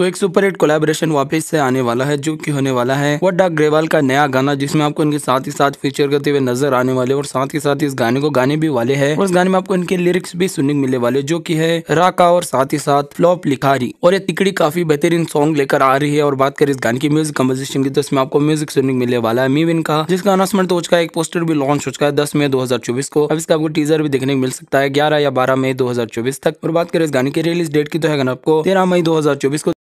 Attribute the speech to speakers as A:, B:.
A: तो एक super hit collaboration वापस से आने वाला है जो कि होने वाला है डाक ग्रेवाल का नया गाना जिसमें आपको इनके साथ ही साथ फीचर करते हुए नजर आने वाले और साथ ही साथ इस गाने को गाने भी वाले है और इस गाने में आपको इनके लिरिक्स भी सुनने मिलने वाले जो की है राका और साथ ही साथ फ्लॉप लिखारी और ये तिकड़ी काफी बेहतरीन सॉन्ग लेकर आ रही है और बात करें इस गाने की म्यूजिक कम्पोजिशन की तो इसमें आपको म्यूजिक सुनने मिलने वाला है मीविन का जिसका अनाउंसमेंट हो चुका है एक पोस्टर भी लॉन्च हो चुका है दस मई दो को अब इसका आपको टीजर भी देखने को मिल सकता है ग्यारह या बारह मई दो तक और बात करें इस गाने की रिलीज डेट की तो है आपको तेरह मई दो को